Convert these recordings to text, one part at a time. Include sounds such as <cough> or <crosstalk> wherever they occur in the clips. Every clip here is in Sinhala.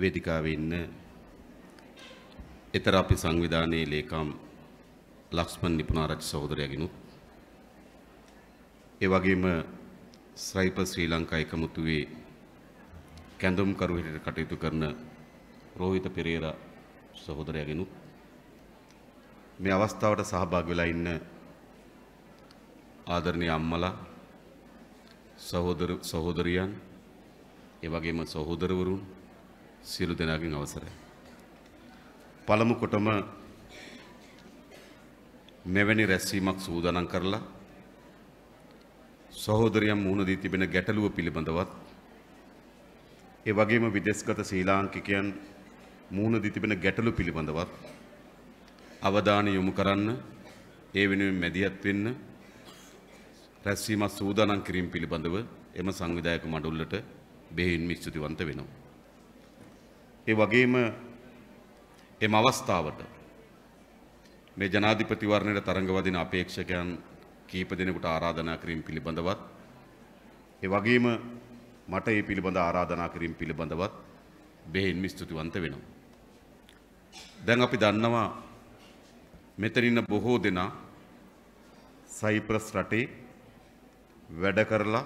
වේදිකාවේ ඉන්න ඊතර අපි සංවිධානයේ ලේකම් ලක්ෂ්මන් නිපුණාරච්චි සහෝදරයාගෙනුත් ඒ වගේම ස්රයිප ශ්‍රී ලංකා එකමුතුවේ කැඳුම් කරු හිටියට කටයුතු කරන රෝහිත පෙරේරා සහෝදරයාගෙනුත් මේ අවස්ථාවට සහභාගී වෙලා ඉන්න ආදරණීය අම්මලා සහෝදර සහෝදරියන් ඒ වගේම සහෝදරවරුන් සියලු දෙනාගෙන් අවසරයි. පළමු කොටම මෙවැනි රැස්වීමක් සූදානම් කරලා සහෝදරයන් මුහුණ දී තිබෙන ගැටලුව පිළිබඳවත් ඒ වගේම විදේශගත ශ්‍රී ලාංකිකයන් මුහුණ දී තිබෙන ගැටලු පිළිබඳවත් අවධානය යොමු කරන්න ඒ වෙනුවෙන් මැදිහත් වෙන්න රැස්වීමක් සූදානම් කිරීම පිළිබඳව එම සංවිධායක මඩුල්ලට බෙහෙවින්ම ස්තුතිවන්ත වෙනවා ඒ වගේම එම අවස්ථාවට මේ ජනාධිපතිවරණයට තරඟවදින අපේක්ෂකයන් කීප දෙනෙකුට ආරාධනා කිරීම පිළිබඳවත් ඒ වගේම මට ඒ පිළිබඳ ආරාධනා කිරීම පිළිබඳවත් බෙහෙන්ම ස්තුතිවන්ත වෙනවා. දැන් අපි දන්නවා මෙතනින්න බොහෝ දෙනා සයිප්‍රස් රටේ වැඩ කරලා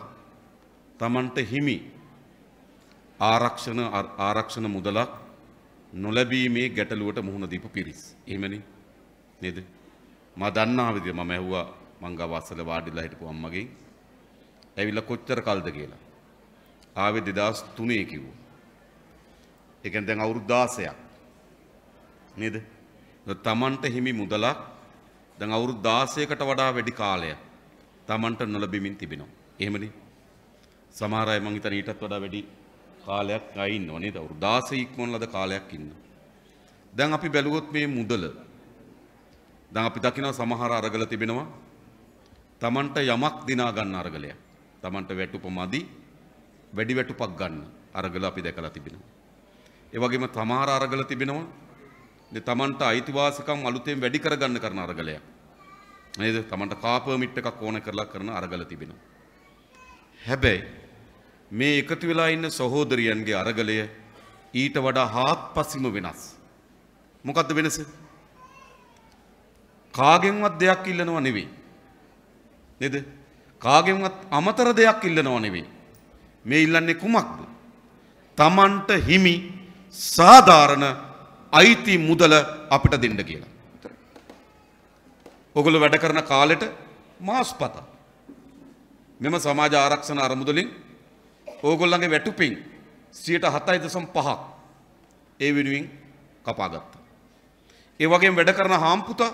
තමන්ට හිමි ආරක්ෂණ ආරක්ෂණ මුදලක් නොලැබීමේ ගැටලුවට මුහුණ දීපු පිරිස්. එහෙමනේ. නේද? මා දන්නා විදිහ මම ඇහුවා මං ගාව අසල වාඩිලා හිටපු අම්මගෙන්. ඇවිල්ලා කොච්චර කල්ද කියලා. ආවේ 2003 කිව්වා. ඒ කියන්නේ දැන් අවුරුදු 16ක්. නේද? තමන්ට හිමි මුදලක් දැන් අවුරුදු 16කට වඩා වැඩි කාලයක් තමන්ට නොලැබෙමින් තිබෙනවා. එහෙමනේ. සමහර අය මං හිතන ඊටත් වඩා වැඩි කාලයක් අයින්න නේද වෘදාස ඉක්මොන් ලද කාලයක් ඉන්න. දැන් අපි බැලුවොත් මේ මුදල දැන් අපි දකිනවා සමහර අරගල තිබෙනවා තමන්ට යමක් දිනා ගන්න අරගලයක්. තමන්ට වැටුප මදි වැඩි වැටුපක් ගන්න අරගල අපි දැකලා තිබෙනවා. ඒ වගේම තමාර අරගල තිබෙනවා තමන්ට අයිතිවාසිකම් අලුතෙන් වැඩි කරගන්න කරන අරගලයක්. නේද? තමන්ට කාපර්මිට් එකක් ඕන කරලා කරන අරගල තිබෙනවා. හැබැයි මේ එකතු වෙලා ඉන්න සහෝදරියන්ගේ අරගලය ඊට වඩා හාත්පසින්ම වෙනස්. මොකද්ද වෙනස? කාගෙන්වත් දෙයක් ඉල්ලනවා නෙවෙයි. නේද? කාගෙන්වත් අමතර දෙයක් ඉල්ලනවා නෙවෙයි. මේ ඉල්ලන්නේ කුමක්ද? Tamanට හිමි සාධාරණ අයිති මුදල අපිට දෙන්න කියලා. ඔගොල්ලෝ වැඩ කරන කාලෙට මාස්පත මෙම සමාජ ආරක්ෂණ අරමුදලින් ඕගොල්ලන්ගේ වැටුපින් සියට හතයි දසම් පහක් ඒ වෙනුවෙන් කපාගත්තා. ඒ වගේ වැඩ කරන හාම්පුතා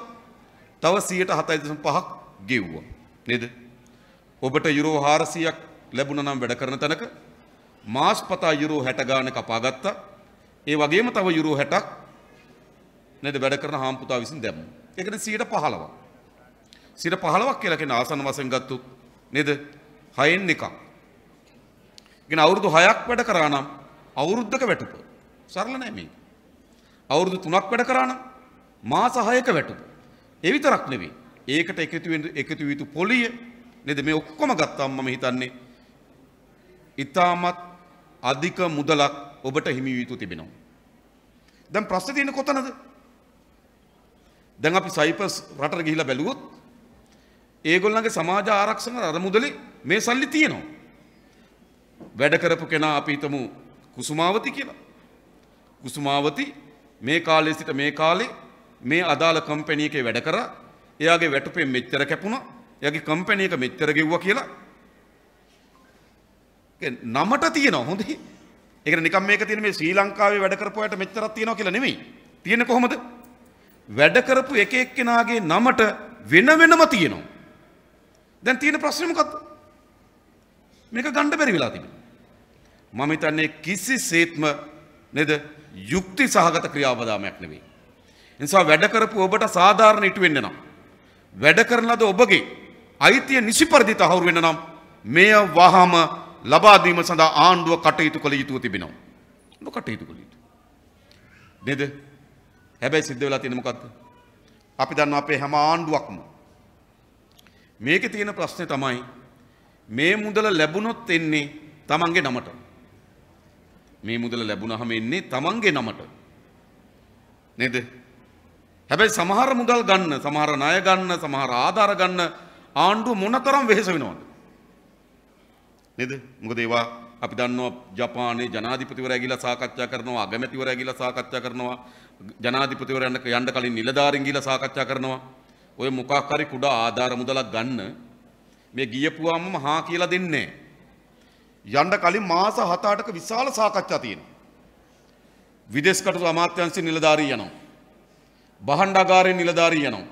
තව සියට හතයි දසම් පහක් ගෙව්වා නේද. ඔබට යුරෝ හාරසියක් ලැබුණ නම් වැඩ කරන තැනක මාස්පතා යුරෝ හැටගාන කපාගත්තා ඒ වගේම තව යුරෝ හැටක් නද වැඩ කරන හාම්පුතා විසින් දැම්ම. එකන සියට පහලවක්. සිට පහලවක් කියලකෙන ආසන වසෙන් ගත්තු නෙද හයෙන් එකක්. ගෙන අවුරුදු හයක් වැඩ කරානම් අවුරුද්ධක වැටුප. සරල නෑ මේක. අවුරුදු තුනක් වැඩ කරානම් මාස හයක වැටුප. ඒ විතරක් නෙවෙයි. ඒකට එකතු වෙන එකතු වීතු පොලිය නේද මේ ඔක්කොම ගත්තාම මම හිතන්නේ ඊටමත් අධික මුදලක් ඔබට හිමි වීතු තිබෙනවා. දැන් ප්‍රශ්නේ තියෙන්නේ කොතනද? දැන් අපි සයිපස් රටට ගිහිලා බැලුවොත් ඒගොල්ලන්ගේ සමාජ ආරක්ෂණ අරමුදලේ මේ සල්ලි තියෙනවා. වැඩ කරපු කෙනා අපි හිතමු කුසුමාවති කියලා. කුසුමාවති මේ කාලේ සිට මේ කාලේ මේ අදාළ කම්පැනි එකේ වැඩ කරා. එයාගේ වැටුපෙන් මෙච්චර කැපුණා. එයාගේ කම්පැනි එක මෙච්චර ගෙව්වා කියලා. නමට තියෙනවා හොඳේ. ඒක නිකම් මේක තියෙන මේ ශ්‍රී ලංකාවේ වැඩ කරපු අයට මෙච්චරක් තියෙනවා කියලා නෙමෙයි. තියෙන්නේ කොහොමද? වැඩ කරපු එක එක්කෙනාගේ නමට වෙන වෙනම තියෙනවා. දැන් තියෙන ප්‍රශ්නේ මොකක්ද? මේක ගන්න බැරි වෙලා තිබෙනවා. මම හිතන්නේ කිසිසේත්ම නේද යුක්ති සහගත ක්‍රියාවදාමයක් නෙවෙයි. නිසා වැඩ කරපු ඔබට සාධාරණ ඉටු වෙන්න නම් වැඩ කරන ලද ඔබගේ අයිතිය නිසි පරිදි තහවුරු වෙන්න නම් මෙය වහම ලබා දීම සඳහා ආණ්ඩුව කටයුතු කළ යුතුව තිබෙනවා. ඔබ කටයුතු කළ යුතුයි. නේද? හැබැයි සිද්ධ වෙලා තියෙන මොකද්ද? අපි දන්නවා අපේ හැම ආණ්ඩුවක්ම මේකේ තියෙන ප්‍රශ්නේ තමයි මේ මුදල ලැබුණොත් එන්නේ Tamange නමට. මේ මුදල ලැබුණහම එන්නේ තමන්ගේ නමට. නේද? හැබැයි සමහර මුදල් ගන්න, සමහර ණය ගන්න, සමහර ආධාර ගන්න ආණ්ඩුව මොනතරම් වෙහෙස වෙනවද? නේද? මොකද ඒවා අපි දන්නවා ජපානයේ ජනාධිපතිවරයා ගිහිලා සාකච්ඡා කරනවා, අගමැතිවරයා ගිහිලා සාකච්ඡා කරනවා, ජනාධිපතිවරයන් යන්න කලින් නිලධාරීන් ගිහිලා සාකච්ඡා කරනවා. ඔය මොකක් හරි කුඩා ආධාර මුදලක් ගන්න මේ ගියපුවාම හා කියලා දෙන්නේ නැහැ. යන්න කලින් මාස 7-8ක විශාල සාකච්ඡා තියෙනවා. විදේශ කටයුතු අමාත්‍යාංශයේ නිලධාරී යනවා. බහණ්ඩාගාරයේ නිලධාරී යනවා.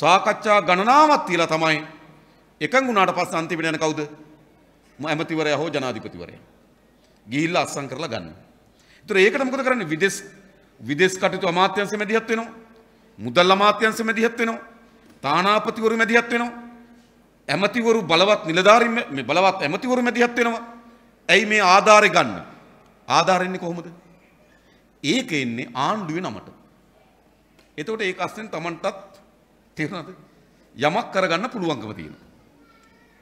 සාකච්ඡා ගණනාවක් තියලා තමයි එකඟ වුණාට පස්සේ අන්තිමට යන කවුද? ඇමතිවරයා හෝ ජනාධිපතිවරයා. ගිහිල්ලා අත්සන් කරලා ගන්න. ඒතර ඒකට මොකද කරන්නේ? විදේශ විදේශ කටයුතු අමාත්‍යාංශයේ මැදිහත් වෙනවා. මුදල් අමාත්‍යාංශයේ මැදිහත් වෙනවා. තානාපතිවරු මැදිහත් වෙනවා. ඇමතිවරු බලවත් නිලධාරින් බලවත් ඇමතිවරු මැතිහත් වෙනවා. ඇයි මේ ආධාරය ගන්න? ආධාරෙන්නේ කොහොමද? ඒක එන්නේ ආණ්ඩුවේ නමට. එතකොට ඒක අස්සෙන් Tamanටත් තේරුණාද? යමක් කරගන්න පුළුවන්කම තියෙනවා.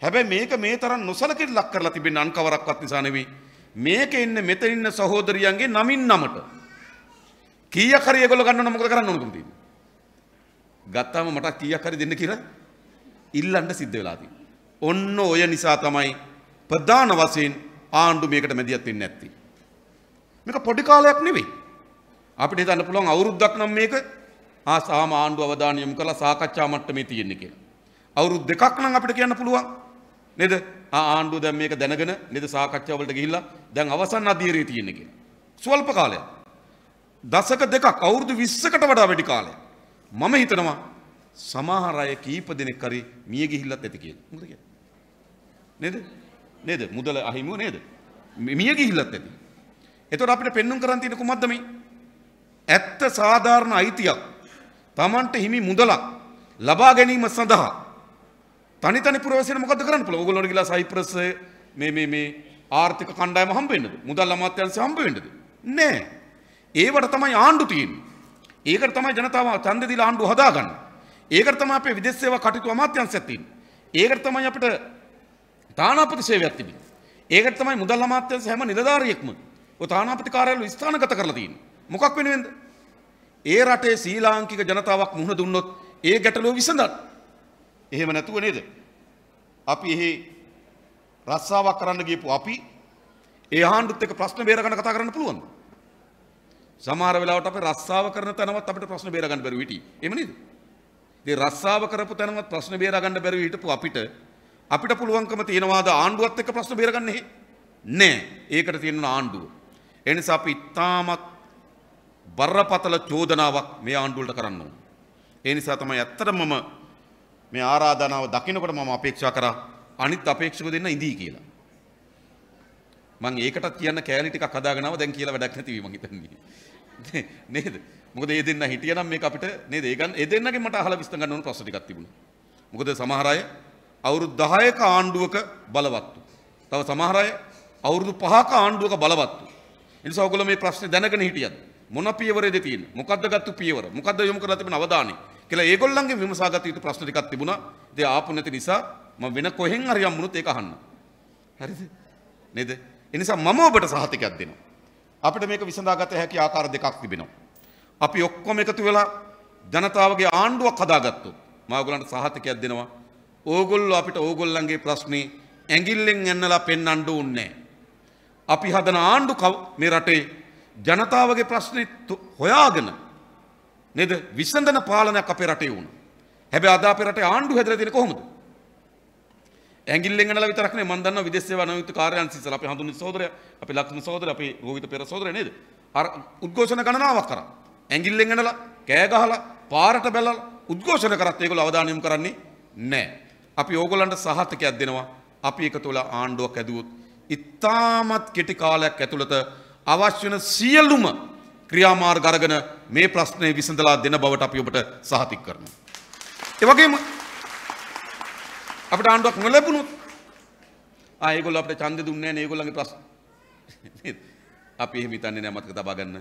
හැබැයි මේක මේ තරම් නොසලකින් ලක් කරලා තිබෙන අන්කවරක්වත් නිසා නෙවෙයි. මේක ඉන්නේ මෙතන ඉන්න සහෝදරියන්ගේ නමින් නමට. කීයක් හරි ඒගොල්ලෝ ගන්නවනම් මොකද කරන්න ඕනකම තියෙන්නේ? ගත්තාම මට කීයක් හරි දෙන්න කියලා ඉල්ලන්න සිද්ධ වෙලාදී. ඔන්න ඔය නිසා තමයි ප්‍රධාන වසයෙන් ආණ්ඩු මේකට මැදිියත් වෙන්න ඇත්ති. මේක පොඩි කාලයක් නෙවෙයි. අපිට හිතන්න පුළුවන් අවුරුද්දක් නම් මේක ආ සාම ආණ්ඩු අවධානය යොමු කරලා සාකච්ඡා මට්ටමේ තියෙන්නේ කියලා. අවුරුදු දෙකක් නම් අපිට කියන්න පුළුවන්. නේද? ආ ආණ්ඩුව දැන් මේක දැනගෙන නේද සාකච්ඡා වලට ගිහිල්ලා දැන් අවසන් අධීරයේ තියෙන්නේ කියලා. ස්වල්ප කාලයක්. දශක දෙකක් අවුරුදු 20කට වඩා වැඩි කාලයක්. මම හිතනවා සමහර අය කීප දෙනෙක් කරි මිය ගිහිල්ලත් ඇති කියලා. මොකද කියන්නේ? නේද? නේද? මුදල අහිමුව නේද? මිය ගිහිල්ලත් ඇති. එතකොට අපිට පෙන්눔 කරන් තියෙන කුමක්ද මේ? ඇත්ත සාධාරණ අයිතියක්. Tamanට හිමි මුදලක් ලබා ගැනීම සඳහා තනි තනි පුරවැසියන් මොකද කරන්න පුළුවන්? ඕගොල්ලෝ ගිලා සයිප්‍රස් මේ මේ මේ ආර්ථික කණ්ඩායම හම්බ වෙන්නද? මුදල් අමාත්‍යාංශය හම්බ වෙන්නද? නෑ. ඒවට තමයි ආණ්ඩු තියෙන්නේ. ඒකට තමයි ජනතාව ඡන්දෙ දීලා ආණ්ඩුව හදාගන්නේ. ඒකට තමයි අපේ විදේශ සේවා කටයුතු අමාත්‍යාංශයක් තියෙන්නේ. ඒකට තමයි අපිට තානාපති සේවයක් තිබෙන්නේ. ඒකට තමයි මුදල් අමාත්‍යාංශ හැම නිලධාරියෙක්ම ඔය තානාපති කාර්යාලය ස්ථානගත කරලා තියෙන්නේ. මොකක් වෙනුවෙන්ද? ඒ රටේ ශ්‍රී ලාංකික ජනතාවක් මුහුණ දුන්නොත් ඒ ගැටලුව විසඳන්න. එහෙම නැතුව නේද? අපි එහි රස්සාවක් කරන්න ගියපු අපි ඒ ආණ්ඩුත් එක්ක ප්‍රශ්න බේරගන්න කතා කරන්න පුළුවන්ද? සමහර වෙලාවට අපි රස්සාව කරන තැනවත් අපිට ප්‍රශ්න බේරගන්න බැරුව හිටියේ. එහෙම නේද? ඉතින් රස්සාව කරපු තැනවත් ප්‍රශ්න බේරගන්න බැරුව හිටපු අපිට අපිට පුළුවන්කම තියනවාද ආණ්ඩුවත් එක්ක ප්‍රශ්න බේරගන්නේ නෑ ඒකට තියෙන ආණ්ඩුව ඒ නිසා අපි ඉතාමත් බරපතල චෝදනාවක් මේ ආණ්ඩුවට කරන්න ඕන ඒ නිසා තමයි ඇත්තටම මම මේ ආරාධනාව දකිනකොට මම අපේක්ෂා කරා අනිත් අපේක්ෂක දෙන්න ඉඳී කියලා මං ඒකටත් කියන්න කෑලි ටිකක් හදාගෙනව දැන් කියලා වැඩක් නැති වී මං හිතන්නේ නේද මොකද ඒ දෙන්න හිටියනම් මේක අපිට නේද ඒකන් ඒ දෙන්නගේ මට අහලා විස්තර ගන්න ඕන ප්‍රශ්න ටිකක් තිබුණා මොකද සමහර අය අවුරුදු 10ක ආණ්ඩුවක බලවත්තු තව සමහර අය අවුරුදු 5ක ආණ්ඩුවක බලවත්තු ඒ නිසා ඔයගොල්ලෝ මේ ප්‍රශ්නේ දැනගෙන හිටියද මොන පියවරේද තියෙන්නේ මොකද්ද ගත්තු පියවර මොකද්ද යොමු කරලා තිබෙන අවධානය කියලා ඒගොල්ලන්ගේ විමසාගත යුතු ප්‍රශ්න ටිකක් තිබුණා ඉතින් ආපු නැති නිසා මම වෙන කොහෙන් හරි අම්මුණොත් ඒක අහන්න හරිද නේද එනිසා මම ඔබට සහතිකයක් දෙනවා අපිට මේක විසඳාගත හැකි ආකාර දෙකක් තිබෙනවා. අපි ඔක්කොම එකතු වෙලා ජනතාවගේ ආණ්ඩුවක් හදාගත්තොත් මම ඔයගලන්ට සහතිකයක් දෙනවා. ඕගොල්ලෝ අපිට ඕගොල්ලන්ගේ ප්‍රශ්නේ ඇඟිල්ලෙන් ඇන්නලා පෙන්වන්න ඕනේ අපි හදන ආණ්ඩු මේ රටේ ජනතාවගේ ප්‍රශ්නේ හොයාගෙන නේද විසඳන පාලනයක් අපේ රටේ වුණා. හැබැයි අද අපේ රටේ ආණ්ඩු හැදලා තියෙන්නේ කොහොමද? ඇගිල්ලෙන්ගල විතරක් මන් දන්න විදේශේ වනයුතු කාර්යයන් සිසල අපි හඳුනි සෝදරය අපි ලක්ෂ්ම සෝදර අපි රෝහිත පෙර සෝදර නේද අර උද්ඝෝෂණ ගණනාවක් කරා ඇගිල්ලෙන්ගනලා කෑ ගහලා පාරට බැලලා උද්ඝෝෂණ කරත් ඒගොල්ලෝ අවධානය යොමු කරන්නේ නැහැ. අපි ඕගොල්ලන්ට සහතිකයක් දෙනවා. අපි එකතු වෙලා ආණ්ඩුවක් ඇදුවොත් ඉතාමත් කෙටි කාලයක් ඇතුළත අවශ්‍ය වෙන සියලුම ක්‍රියාමාර්ග අරගෙන මේ ප්‍රශ්නේ විසඳලා දෙන බවට අපි ඔබට සහතික කරනවා. ඒ වගේම අපට ආණ්ඩුවක් නොලැබුණොත් ආයකොල අපට චන්ද දුන්නේ නැහැ ඒගොල්ලන්ගේ ප්‍රශ්න නේද අපි එහෙම හිතන්නේ නැහැ මතක තබා ගන්න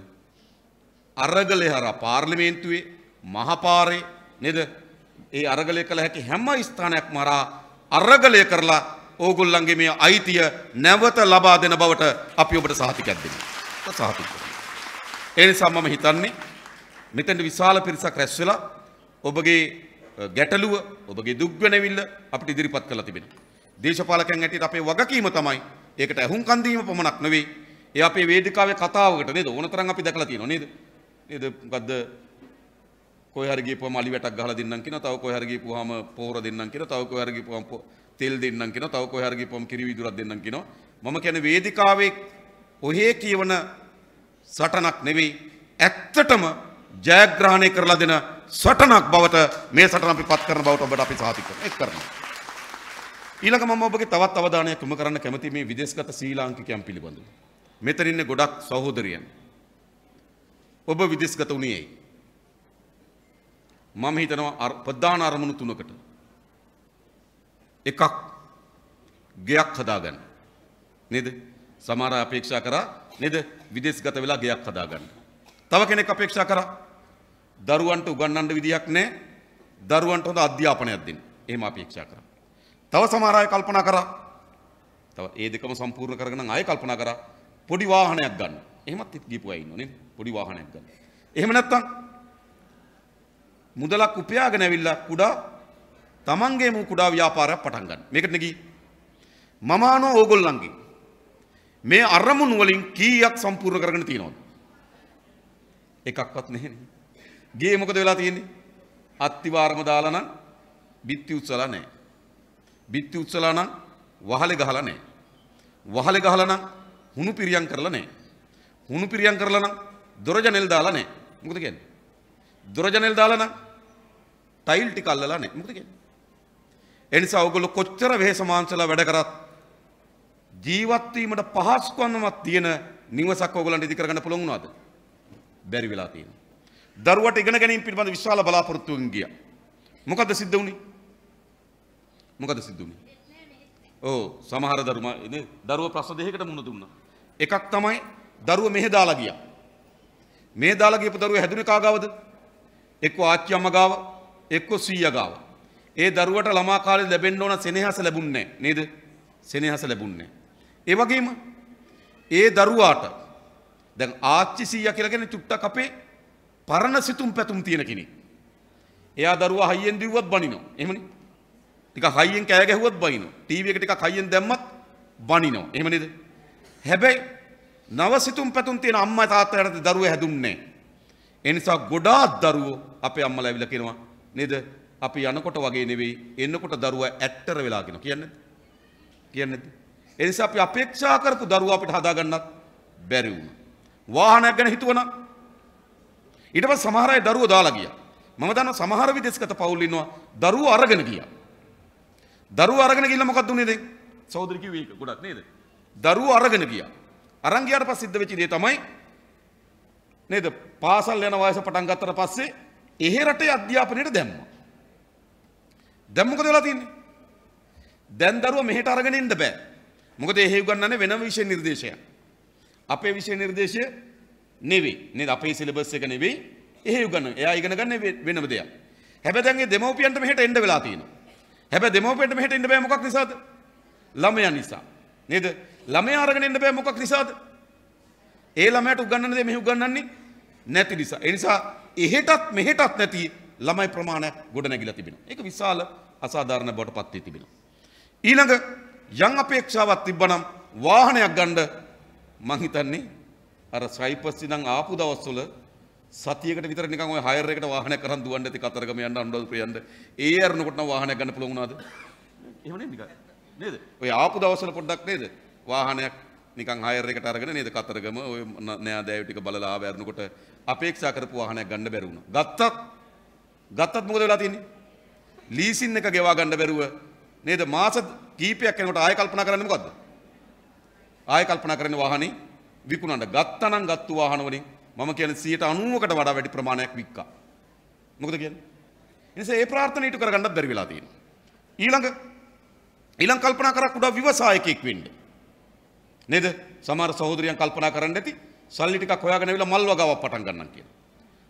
අරගලේ හරහා පාර්ලිමේන්තුවේ මහපාරේ නේද ඒ අරගලය කළ හැකි හැම ස්ථානයක්ම හරහා අරගලය කරලා ඕගොල්ලන්ගේ මේ අයිතිය නැවත ලබා දෙන බවට අපි ඔබට සහතිකයක් දෙනවා සහතික ඒ නිසා මම හිතන්නේ මෙතෙන්ට විශාල පිරිසක් රැස් වෙලා ඔබගේ ගැටලුව ඔබගේ දුක්ගැනවිල්ල අපිට ඉදිරිපත් කළ තිබෙන. දේශපාලකයන් ඇටියට අපේ වගකීම තමයි ඒකට ඇහුම් කන්දීම පමණක් නෙවෙයි. ඒ අපේ වේදිකාවේ කතාවකට නේද ඕනතරම් අපි දැකලා තියෙනවා නේද? නේද මොකද්ද කොහේ හරි ගියපුවම අලි වැටක් ගහලා දෙන්නම් කියනවා. තව කොහේ හරි ගියපුවාම පොහොර දෙන්නම් කියනවා. තව කොහේ හරි ගියපුවාම තෙල් දෙන්නම් කියනවා. තව කොහේ හරි ගියපුවාම කිරි විදුරක් දෙන්නම් කියනවා. මම කියන්නේ වේදිකාවේ ඔහේ කියවන සටනක් නෙවෙයි. ඇත්තටම ජයග්‍රහණය කරලා දෙන සටනක් බවට මේ සටන අපි පත් කරන බවට ඔබට අපි සාතික කරනවා ඒක කරනවා ඊළඟ මම ඔබගේ තවත් අවධානයක් යොමු කරන්න කැමති මේ විදේශගත ශ්‍රී ලාංකිකයන් පිළිබඳව මෙතන ඉන්නේ ගොඩක් සහෝදරයන් ඔබ විදේශගත වුණේ ඇයි මම හිතනවා ප්‍රධාන අරමුණු තුනකට එකක් ගෙයක් හදාගන්න නේද සමහර අපේක්ෂා කරා නේද විදේශගත වෙලා ගෙයක් හදාගන්න තව කෙනෙක් අපේක්ෂා කරා දරුවන්ට උගන්වන්න විදියක් නැහැ. දරුවන්ට හොඳ අධ්‍යාපනයක් දෙන්න. එහෙම අපේක්ෂා කරා. තව සමහර අය කල්පනා කරා. තව ඒ දෙකම සම්පූර්ණ කරගෙන ආයෙ කල්පනා කරා පොඩි වාහනයක් ගන්න. එහෙමත් ගිහපු අය ඉන්නෝ නේද? පොඩි වාහනයක් ගන්න. එහෙම නැත්තම් මුදලක් උපයාගෙන ඇවිල්ලා කුඩා තමන්ගේම කුඩා ව්‍යාපාරයක් පටන් ගන්න. මේකට නෙගී මම අහනවා ඕගොල්ලන්ගෙන් මේ අරමුණු වලින් කීයක් සම්පූර්ණ කරගෙන තියනවද? එකක්වත් නැහැ නේ. ගේ මොකද වෙලා තියෙන්නේ? අත්තිවාරම දාලා නම් බිත්ති උත්සලා නැහැ. බිත්ති උත්සලා නම් වහලේ ගහලා නැහැ. වහලේ ගහලා නම් හුණු පිරියම් කරලා නැහැ. හුණු පිරියම් කරලා නම් දොරජනෙල් දාලා නැහැ. මොකද කියන්නේ? දොරජනෙල් දාලා නම් ටයිල් ටික අල්ලලා නැහැ. මොකද කියන්නේ? ඒ නිසා ඔයගොල්ලෝ කොච්චර වෙහෙස මාංශලා වැඩ කරත් ජීවත් වීමට පහසුකම්වත් තියෙන නිවසක් ඔයගොල්ලන්ට ඉදි කරගන්න පුළුවන් වුණාද? බැරි වෙලා තියෙනවා. දරුවට ඉගෙන ගැනීම පිළිබඳ විශාල බලාපොරොත්තුවෙන් ගියා. මොකද සිද්ධ වුණේ? මොකද සිද්ධ වුණේ? ඕ සමහර දරුමා දරුව ප්‍රශ්න දෙකකට මුහුණ දුන්නා. එකක් තමයි දරුව මෙහෙ දාලා ගියා. මේ දාලා ගියපු දරුව හැදුනේ කාගාවද? එක්ක ආච්චි අම්මා ගාව, එක්ක සීයා ගාව. ඒ දරුවට ළමා කාලේ ලැබෙන්න ඕන සෙනෙහස ලැබුණේ නේද? සෙනෙහස ලැබුණේ. ඒ වගේම ඒ දරුවාට දැන් ආච්චි සීයා කියලා කියන්නේ චුට්ටක් අපේ පරණ සිතුම් පැතුම් තියෙන කෙනෙක්. එයා දරුවා හයියෙන් දිව්වත් බනිනවා. එහෙමනේ. ටිකක් හයියෙන් කෑ ගැහුවත් බනිනවා. ටීවී එක ටිකක් හයියෙන් දැම්මත් බනිනවා. එහෙම නේද? හැබැයි නව සිතුම් පැතුම් තියෙන අම්මා තාත්තලාට දරුවා හැදුන්නේ නැහැ. ඒ නිසා ගොඩාක් දරුවෝ අපේ අම්මලා ඇවිල්ලා කියනවා නේද? අපි යනකොට වගේ නෙවෙයි එන්නකොට දරුවා ඇත්තර වෙලා කියනවා. කියන්නේ කියන්නේ ඒ නිසා අපි අපේක්ෂා කරපු දරුවා අපිට හදාගන්නත් බැරි වුණා. වාහනයක් ගැන හිතුවනම් ඊට පස්සේ සමහර අය දරුවෝ දාලා ගියා. මම දන්නවා සමහර විදේශගත පවුල් ඉන්නවා දරුවෝ අරගෙන ගියා. දරුවෝ අරගෙන ගිහිල්ලා මොකක්ද උනේ දැන්? සහෝදර කිව්වේ ඒක ගොඩක් නේද? දරුවෝ අරගෙන ගියා. අරන් ගියාට පස්සේ සිද්ධ වෙච්ච දේ තමයි නේද? පාසල් යන වයස පටන් ගත්තට පස්සේ එහෙ රටේ අධ්‍යාපනයට දැම්මා. දැන් මොකද වෙලා තියෙන්නේ? දැන් දරුවෝ මෙහෙට අරගෙන එන්න බෑ. මොකද එහෙ උගන්වන්නේ වෙනම විෂය නිර්දේශයක්. අපේ විෂය නිර්දේශය නෙවේ නේද අපේ සිලබස් එක නෙවෙයි එහෙ උගන්න එයා ඉගෙන ගන්න වෙනම දෙයක් හැබැයි දැන් ඒ දෙමව්පියන්ට මෙහෙට එන්න වෙලා තියෙනවා හැබැයි දෙමව්පියන්ට මෙහෙට එන්න බෑ මොකක් නිසාද ළමයා නිසා නේද ළමයා අරගෙන එන්න බෑ මොකක් නිසාද ඒ ළමයට උගන්වන්න දේ මෙහි උගන්වන්නේ නැති නිසා ඒ නිසා එහෙටත් මෙහෙටත් නැති ළමයි ප්‍රමාණයක් ගොඩනැගිලා තිබෙනවා ඒක විශාල අසාධාරණ බවට පත් වී තිබෙනවා ඊළඟ යම් අපේක්ෂාවක් තිබ්බනම් වාහනයක් ගන්න මං හිතන්නේ අර සයිපස් ඉඳන් ආපු දවස්වල සතියකට විතර නිකන් ওই හයර් එකට වාහනයක් කරන් දුවන්න ඇති කතරගම යන්න අනුරාධපුර යන්න. ඒ අරනකොට නම් වාහනයක් ගන්න පුළුවන් වුණාද? එහෙම නෙමෙයි නිකන්. නේද? ඔය ආපු දවස්වල පොඩ්ඩක් නේද? වාහනයක් නිකන් හයර් එකට අරගෙන නේද කතරගම ඔය නෑදෑයෝ ටික බලලා ආව ඇරනකොට අපේක්ෂා කරපු වාහනයක් ගන්න බැරි වුණා. ගත්තත් ගත්තත් මොකද වෙලා තියෙන්නේ? ලීසින් එක ගෙවා ගන්න බැරුව නේද මාස කීපයක් යනකොට ආයෙ කල්පනා කරන්නේ මොකද්ද? ආයෙ කල්පනා කරන්නේ වාහනේ විකුණන්න ගත්තනම් ගත්තු වාහන වලින් මම කියන්නේ 90කට වඩා වැඩි ප්‍රමාණයක් වික්කා. මොකද කියන්නේ? එනිසා ඒ ප්‍රාර්ථන ඊට කරගන්නත් බැරි වෙලා තියෙනවා. ඊළඟ ඊළඟ කල්පනා කරා කුඩා ව්‍යවසායකයෙක් වෙන්න. නේද? සමහර සහෝදරියන් කල්පනා කරන්නේ නැති සල්ලි ටිකක් හොයාගෙන ඇවිල්ලා මල් වගාවක් පටන් ගන්නම් කියලා.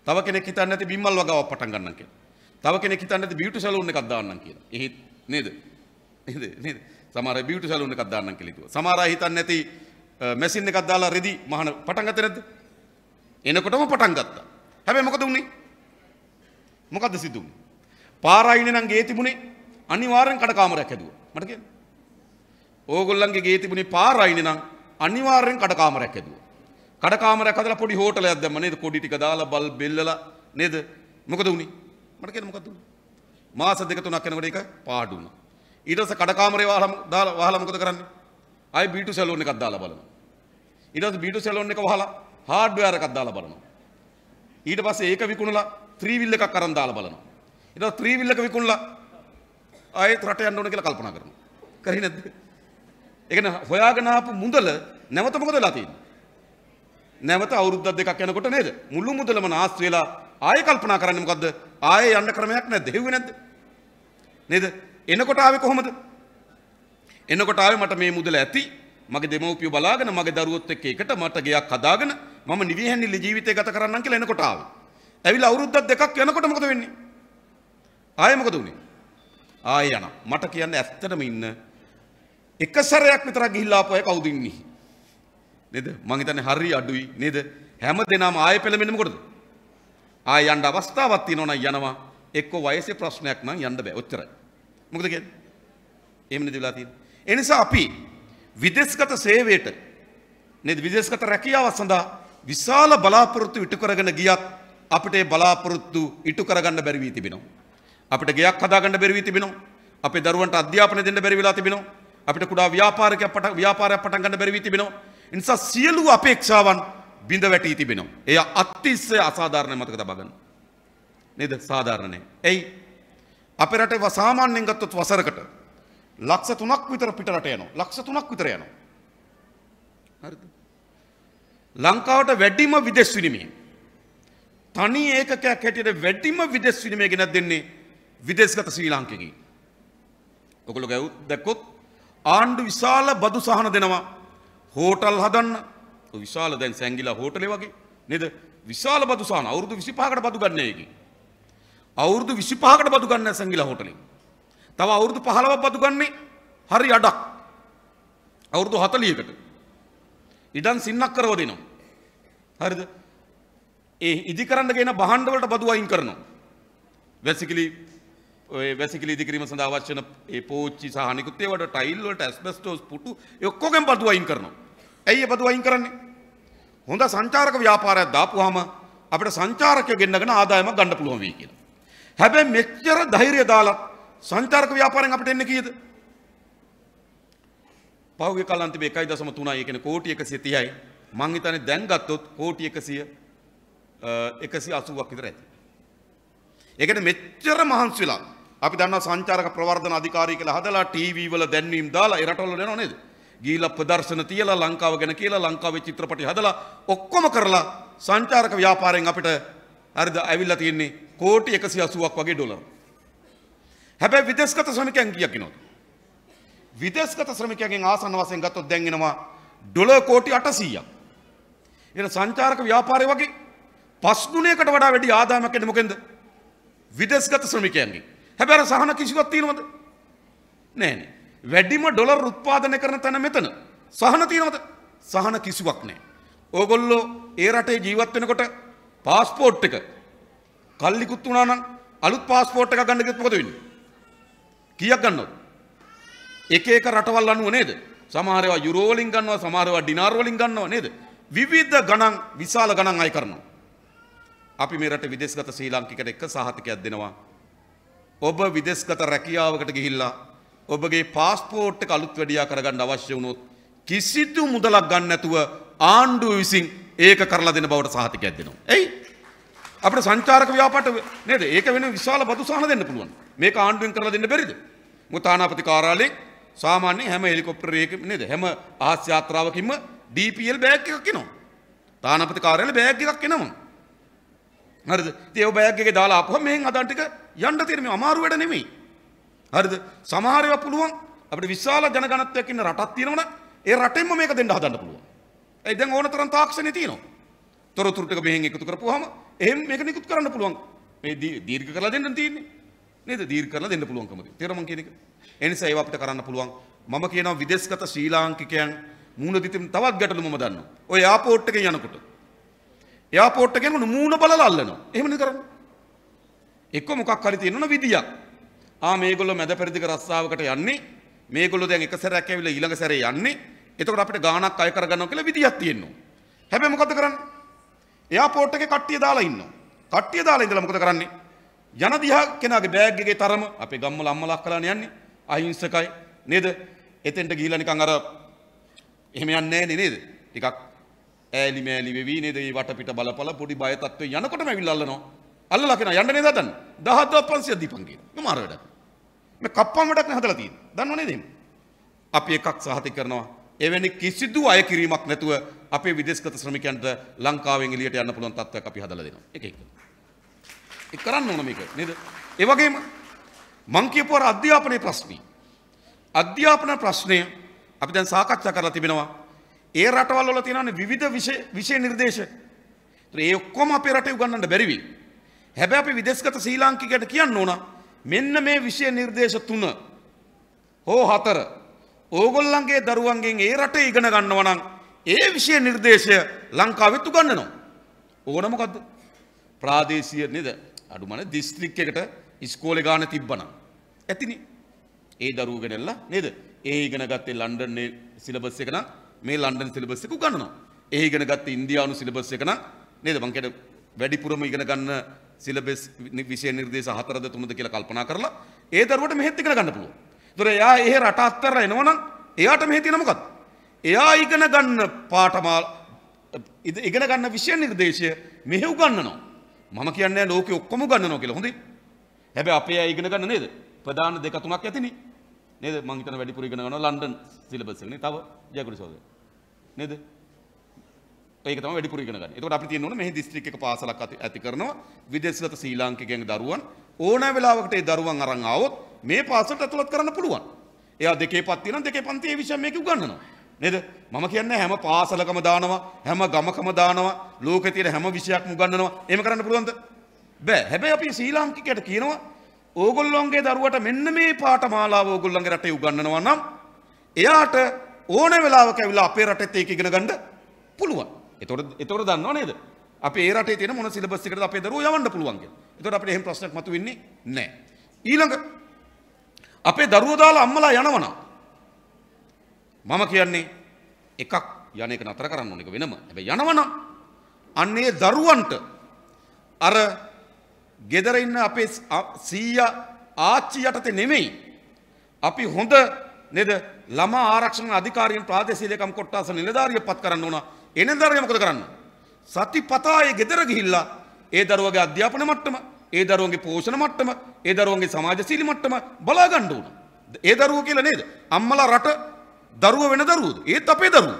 තව කෙනෙක් හිතන්නේ නැති බිම්මල් වගාවක් පටන් ගන්නම් කියලා. තව කෙනෙක් හිතන්නේ නැති බියුටි සැලූන් එකක් දාන්නම් කියලා. එහෙත් නේද? නේද? නේද? සමහර බියුටි සැලූන් එකක් දාන්නම් කියලා හිතුවා. සමහර අය හිතන්නේ නැති මැසින් එකක් දාලා රෙදි මහන පටන් ගත්තේ නැද්ද? එනකොටම පටන් ගත්තා. හැබැයි මොකද උනේ? මොකද්ද සිදු වුනේ? පාරයිනේ නම් ගේ තිබුණේ අනිවාර්යෙන් කඩ කාමරයක් හැදුවා. මට කියන්න. ඕගොල්ලන්ගේ ගේ තිබුණේ පාරයිනේ නම් අනිවාර්යෙන් කඩ කාමරයක් හැදුවා. කඩ කාමරයක් හදලා පොඩි හෝටලයක් දැම්ම නේද? කොඩි ටික දාලා බල් බෙල්ලලා නේද? මොකද උනේ? මට කියන්න මොකද උනේ? මාස දෙක තුනක් යනකොට ඒක පාඩු වුණා. ඊට පස්සේ කඩ කාමරේ වහලා දාලා වහලා මොකද කරන්නේ? අයි බිට සැලෝන එකක් දාලා බලනවා. ඊට බිට සැලෝන් එක වහලා හාඩ්වයාර එකක් දාලා බලනවා. ඊට පස්සේ ඒක විකුණලා ත්‍රීවිල් එකක් අරන් දාලා බලනවා. ඊට ත්‍රීවිල් එක විකුණලා ආයෙත් රට යන්න ඕන කියලා කල්පනා කරනවා. කරේ නැද්ද? ඒ කියන්නේ හොයාගෙන ආපු මුදල නැවත මොකද වෙලා තියෙන්නේ? නැවත අවුරුද්දක් දෙකක් යනකොට නේද? මුළු මුදලම නාස් වෙලා ආයෙ කල්පනා කරන්නේ මොකද්ද? ආයෙ යන්න ක්‍රමයක් නැද්ද? හෙව්වේ නැද්ද? නේද? එනකොට ආවේ කොහොමද? එනකොට ආවේ මට මේ මුදල ඇති. මගේ දෙමව්පිය බලාගෙන මගේ දරුවොත් එක්ක එකට මට ගෙයක් හදාගෙන මම නිවිහැන්නිලි ජීවිතය ගත කරන්නම් කියලා එනකොට ආවේ. ඇවිල්ලා අවුරුද්දක් දෙකක් යනකොට මොකද වෙන්නේ? ආයෙ මොකද උනේ? ආයෙ යනවා. මට කියන්න ඇත්තටම ඉන්න එක සැරයක් විතරක් ගිහිල්ලා ආපු අය කවුද ඉන්නේ? නේද? මං හිතන්නේ හරි අඩුයි නේද? හැම දිනම ආයෙ පෙළඹෙන්නේ මොකටද? ආයෙ යන්න අවස්ථාවක් තියෙනවා නම් යනවා. එක්ක වයසේ ප්‍රශ්නයක් නම් යන්න බෑ. ඔච්චරයි. මොකද කියන්නේ? එහෙම නේද වෙලා තියෙන්නේ? එනිසා අපි විදෙස්ගත සේවයට නේද විදෙස්ගත රැකියාව සඳහා විශාල බලාපොරොත්තු ඉටු කරගෙන ගියත් අපිට ඒ බලාපොරොත්තු ඉටු කරගන්න බැරි වී තිබෙනවා. අපිට ගෙයක් හදාගන්න බැරි වී තිබෙනවා. අපේ දරුවන්ට අධ්‍යාපනය දෙන්න බැරි වෙලා තිබෙනවා. අපිට කුඩා ව්‍යාපාරයක් පට ව්‍යාපාරයක් පටන් ගන්න බැරි වී තිබෙනවා. ඒ නිසා සියලු අපේක්ෂාවන් බිඳ වැටී තිබෙනවා. එය අතිශය අසාධාරණ මතක තබා ගන්න. නේද? සාධාරණ නෑ. එයි අපේ රටේ සාමාන්‍යයෙන් ගත්තොත් වසරකට ලක්ෂ තුනක් විතර පිටරට යනවා. ලක්ෂ තුනක් විතර යනවා. හරිද? ලංකාවට වැඩිම විදෙස් විනිමය. තනි ඒකකයක් හැටියට වැඩිම විදෙස් විනිමය ගෙනත් දෙන්නේ විදෙස්ගත ශ්‍රී ලාංකිකයින්. ඔගොල්ලෝ ගැවුත් දැක්කොත් ආණ්ඩු විශාල බදු සහන දෙනවා. හෝටල් හදන්න. විශාල දැන් සැංගිලා හෝටලේ වගේ නේද? විශාල බදු සහන අවුරුදු 25කට බදු ගන්න ඒකේ. අවුරුදු 25කට බදු ගන්න සැංගිලා හෝටලේ. තව අවුරුදු පහළව පතුගන්නේ හරි අඩක් අවුරුදු හතලියකට ඉඩන් සින්නක් කරව දෙනවා. හරිද ඒ ඉදි කරන්න ගෙන බහන්්ඩවලට බදු අයින් කරනවා. වැසිකිලි වැසිකිලි ඉදිකිරීම සඳහා අවශ්‍යන ඒ පෝච්චි සහ අනිකුත් ඒවට ටයිල් වලට ඇස්බෙස්ටෝස් පුටු ඔක්කොගෙන් බදු අයින් කරනවා. ඇයි ඒ බදු අයින් කරන්නේ? හොඳ සංචාරක ව්‍යාපාරයක් දාපුවාම අපිට සංචාරකයෝ ගෙන්නගෙන ආදායමක් ගන්න පුළුවන් වෙයි කියලා. හැබැයි මෙච්චර ධෛර්යය දාලා සංචාරක ව්‍යාපාරෙන් අපට එන්නේ කීයද? පහුගිය කාලාන්තිමේ 1.3යි ඒ කියන්නේ කෝටි 130යි. මං හිතන්නේ දැන් ගත්තොත් කෝටි 100 180ක් විතර ඇති. ඒ කියන්නේ මෙච්චර මහන්සි වෙලා අපි දන්නවා සංචාරක ප්‍රවර්ධන අධිකාරිය කියලා හදලා ටීවී වල දැන්වීම් දාලා ඒ රටවල යනව නේද? ගීල ප්‍රදර්ශන තියලා ලංකාව ගැන කියලා ලංකාවේ චිත්‍රපටි හදලා ඔක්කොම කරලා සංචාරක ව්‍යාපාරයෙන් අපිට හරිද ඇවිල්ලා තියෙන්නේ කෝටි 180ක් වගේ ඩොලර්. හැබැයි විදේශගත ශ්‍රමිකයන් කීයක් ඉනවද? විදේශගත ශ්‍රමිකයන්ගෙන් ආසන්න වශයෙන් ගත්තොත් දැන් එනවා ඩොලර් කෝටි 800ක්. එන සංචාරක ව්‍යාපාරය වගේ පස් ගුණයකට වඩා වැඩි ආදායමක් එන්නේ මොකෙන්ද? විදේශගත ශ්‍රමිකයන්ගෙන්. හැබැයි සහන කිසිවක් තියෙනවද? නෑ නෑ. වැඩිම ඩොලර් උත්පාදනය කරන තැන මෙතන. සහන තියෙනවද? සහන කිසිවක් නෑ. ඕගොල්ලෝ ඒ රටේ ජීවත් වෙනකොට පාස්පෝර්ට් එක කල්ලිකුත් වුණා නම් අලුත් පාස්පෝර්ට් එකක් ගන්න කිව්වොත් මොකද වෙන්නේ? කියක් ගන්නවද? එක එක රටවල් අනුව නේද? සමහර ඒවා යුරෝ වලින් ගන්නවා, සමහර ඒවා ඩිනාර් වලින් ගන්නවා නේද? විවිධ ගණන් විශාල ගණන් අය කරනවා. අපි මේ රට විදේශගත ශ්‍රී ලාංකිකට එක සහතිකයක් දෙනවා. ඔබ විදේශගත රැකියාවකට ගිහිල්ලා ඔබගේ පාස්පෝර්ට් එක අලුත් වැඩියා කරගන්න අවශ්‍ය වුණොත් කිසිදු මුදලක් ගන්න නැතුව ආණ්ඩුව විසින් ඒක කරලා දෙන බවට සහතිකයක් දෙනවා. එයි අපිට සංචාරක ව්‍යාපාරට නේද? ඒක වෙන විශාල බදු සහන දෙන්න පුළුවන්. මේක ආණ්ඩුවෙන් කරලා දෙන්න බැරිද? මොකද තානාපති කාර්යාලයෙන් සාමාන්‍යයෙන් හැම හෙලිකොප්ටර් එකකම නේද? හැම අහස් යාත්‍රාවකින්ම DPL බෑග් එකක් එනවා. තානාපති කාර්යාලේ බෑග් එකක් එනවා. හරිද? ඉතින් ඒ බෑග් එකේ දාලා ආපුවම මෙහෙන් අදන් ටික යන්න තියෙන මේ අමාරු වැඩ නෙමෙයි. හරිද? සමහර ඒවා පුළුවන් අපිට විශාල ජනගණත්වයක් ඉන්න රටක් තියෙනවනේ. ඒ රටෙන්ම මේක දෙන්න හදන්න පුළුවන්. ඒ දැන් ඕන තරම් තාක්ෂණය තියෙනවා. තොරතුරු ටික මෙහෙන් එකතු කරපුවාම එහෙම මේක නිකුත් කරන්න පුළුවන්. මේ දීර්ඝ කරලා දෙන්න තියෙන්නේ. නේද දීර් කරලා දෙන්න පුළුවන්කම තියෙනවා. තේරෙමන් කියන එක. ඒ නිසා ඒව අපිට කරන්න පුළුවන්. මම කියනවා විදේශගත ශ්‍රී ලාංකිකයන් මූණ දිතින් තවත් ගැටලු මම දන්නවා. ඔය එයාපෝට් එකෙන් යනකොට. එයාපෝට් එකේ යනකොට මූණ බලලා අල්ලනවා. එහෙමනේ කරන්නේ. එක්ක මොකක් හරි තියෙනවන විදියක්. ආ මේගොල්ලෝ මැද පෙරදිග රස්සාවකට යන්නේ. මේගොල්ලෝ දැන් එක සැරයක් ඇවිල්ලා ඊළඟ සැරේ යන්නේ. එතකොට අපිට ගාණක් අය කරගන්නවා කියලා විදියක් තියෙනවා. හැබැයි මොකද කරන්නේ? එයාපෝට් එකේ කට්ටිය දාලා ඉන්නවා. කට්ටිය දාලා ඉඳලා මොකද කරන්නේ? යන දිහා කෙනගේ බෑග්ගේ තරම අපේ ගම්ම ලම්මලක් කලාන යන්නේ අහිංසකයි නේද එතෙන්ට ගීලනිකං අර එහෙම යන්නේ නෑ නේද ටිකක් ඇලි මෑලි වෙවි නේද ඒ වටපිට බලපල පොඩි බය තත්ත්වේ යනකොටම ඇවිල්ලා අල්ලනවා අල්ලලා කෙනා යන්න නේද හදන්න 17500 දීපන් කියන මේ මාර වැඩක් මේ කප්පම් වැඩක් නේ හදලා තියෙන්නේ දන්නව නේද එහෙම අපි එකක් සහතික කරනවා එවැනි කිසිදු අය කිරීමක් නැතුව අපේ විදේශගත ශ්‍රමිකයන්ට ලංකාවෙන් එළියට යන්න පුළුවන් තත්ත්වයක් අපි හදලා දෙනවා එක එක කරන්න ඕන මේක නේද? ඒ වගේම මං කියපු අර අධ්‍යාපනයේ ප්‍රශ්නේ. අධ්‍යාපන ප්‍රශ්නය අපි දැන් සාකච්ඡා කරලා තිබෙනවා. ඒ රටවල් වල තියෙනනේ විවිධ විෂය නිර්දේශ. ඒ ඔක්කොම අපේ රටේ උගන්වන්න බැරි වෙයි. හැබැයි අපි විදේශගත ශ්‍රී ලාංකිකයන්ට කියන්න ඕන මෙන්න මේ විෂය නිර්දේශ තුන හෝ හතර ඕගොල්ලන්ගේ දරුවන්ගෙන් ඒ රටේ ඉගෙන ගන්නවා නම් ඒ විෂය නිර්දේශය ලංකාවෙත් උගන්වනවා. ඕන මොකද්ද? ප්‍රාදේශීය නේද? අඩුමන දිස්ත්‍රික් එකට ඉස්කෝල ගාන තිබ්බනම්. ඇතිනි ඒ දරුවගෙනල්ලා නේද ඒ ඉගෙන ගත්තේ ලන්ඩන් සිලබස් එකන මේ ලන්ඩන් සිලබස් එකු ගන්නවා. ඒ ඉගෙන ගත්ත ඉන්දියානු සිලබස් එකන නේද මංකට වැඩිපුරම ඉගෙන ගන්න සිලබෙස් විෂය නිර්දේශ හතරද තුනද කියලා කල්පනා කරලා ඒ දරුවට මෙහෙත් ඉගෙන ගන්න පුළුවන්. ඒතර එයා එහෙ රට අත්තර එනවනම් එයාට මෙහෙ තියෙන මොකක්ද? එයා ඉගෙන ගන්න පාඨමාල ඉගෙන ගන්න විෂය නිර්දේශය මෙහෙ උගන්වනවා. මම කියන්න ලෝක ඔක්කොම ගන්නනෝ කියලා හොඳේ හැබැයි අපේ අය ඉගෙන ගන්න නේද ප්‍රධාන දෙක තුනක් ඇතිනේ නේද මං හිතන වැඩිපුර ඉගෙන ගන්නවා ලන්ඩන් සිලබස් එකනේ තව ජයකුරු සෝදේ නේද ඒක තමයි වැඩිපුර ඉගෙන ගන්න. එතකොට අපි තියෙන්න ඕනේ මෙහි දිස්ත්‍රික් එක පාසලක් ඇති කරනවා විදේශගත ශ්‍රී ලාංකිකයන්ගේ දරුවන් ඕනෑ වෙලාවකට ඒ දරුවන් අරන් ආවොත් මේ පාසලට ඇතුළත් කරන්න පුළුවන්. එයා දෙකේ පත් තියෙනවා දෙකේ පන්තියේ විෂය මේක උගන්වනවා. නේද මම කියන්නේ හැම පාසලකම දානවා හැම ගමකම දානවා ලෝකේ තියෙන හැම විෂයක්ම උගන්වනවා එහෙම කරන්න පුළුවන්ද බෑ හැබැයි අපි ශ්‍රී ලාංකිකයට කියනවා ඕගොල්ලොන්ගේ දරුවට මෙන්න මේ පාඨමාලාව ඕගොල්ලන්ගේ රටේ උගන්වනවා නම් එයාට ඕන වෙලාවක ඇවිල්ලා අපේ රටෙත් ඒක ඉගෙන ගන්න පුළුවන් එතකොට එතකොට දන්නව නේද අපේ ඒ රටේ තියෙන මොන සිලබස් එකකටද අපේ දරුවෝ යවන්න පුළුවන් කියලා එතකොට අපිට එහෙම ප්‍රශ්නයක් මතුවෙන්නේ නැහැ ඊළඟ අපේ දරුවෝ දාලා අම්මලා යනවනම් මම කියන්නේ එකක් යන එක නතර කරන්න ඕන එක වෙනම. හැබැයි යනවනම් අන්නේ දරුවන්ට අර ගෙදර ඉන්න අපේ සීයා ආච්චි යටතේ නෙමෙයි. අපි හොඳ නේද ළමා ආරක්ෂණ අධිකාරියෙන් ප්‍රාදේශීය ලේකම් කොට්ටාස නිලධාරිය පත් කරන්න ඕන. එනදාරිය මොකද කරන්නේ? සතිපතායේ ගෙදර ගිහිල්ලා ඒ දරුවගේ අධ්‍යාපන මට්ටම, ඒ දරුවන්ගේ පෝෂණ මට්ටම, ඒ දරුවන්ගේ සමාජශීලී මට්ටම බලා ගන්න ඕන. ඒ දරුවෝ කියලා නේද? අම්මලා රට දරුව වෙන දරුවද. ඒත් අපේ දරුව.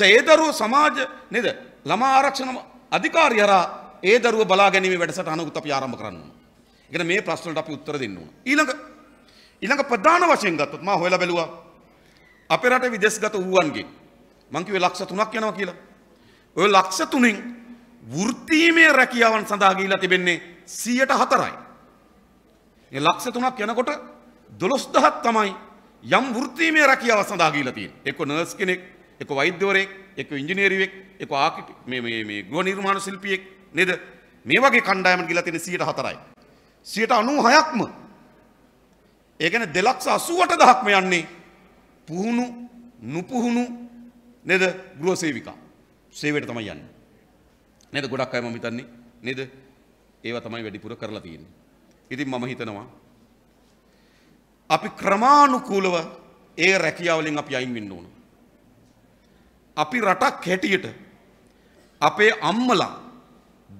ඒ දරුව සමාජ නද ළමා ආරක්ෂණ අධිකාර යරා ඒ දරුව බලා ගැනීම වැඩසට අනකුත් අපි ආරම්භ කරන්න. එකන මේ ප්‍රශ්නට අපි උත්තර දෙන්න ඕන. ඊළඟ ඊළඟ ප්‍රධාන වශයෙන් ගත්තොත් මා හොයලා බැලුවා අපේ රටේ විදේශගත වූවන්ගේ මං කිව්වේ ලක්ෂ 3ක් යනවා කියලා. ඔය ලක්ෂ 3න් වෘත්තීමේ රැකියාවන් සඳහා ගිහිලා තිබෙන්නේ 104යි. මේ ලක්ෂ 3ක් යනකොට 12000ක් තමයි යම් වෘත්තීමේ රැකියාව සඳහා ගිහිලා තියෙනවා. එක්ක නර්ස් කෙනෙක්, එක්ක වෛද්‍යවරයෙක්, එක්ක ඉංජිනේරුවෙක්, එක්ක ආකිටෙක් මේ මේ මේ ගෘහ නිර්මාණ ශිල්පියෙක් නේද? මේ වගේ කණ්ඩායමට ගිහිලා තියෙන 104යි. 96ක්ම ඒ කියන්නේ 288000ක්ම යන්නේ පුහුණු නුපුහුණු නේද ගෘහ සේවිකා. සේවයට තමයි යන්නේ. නේද ගොඩක් අය මම හිතන්නේ නේද? ඒවා තමයි වැඩිපුර කරලා තියෙන්නේ. ඉතින් මම හිතනවා අපි ක්‍රමානුකූලව ඒ රැකියාවලින් අපි අයින් වෙන්න ඕන. අපි රටක් හැටියට අපේ අම්මලා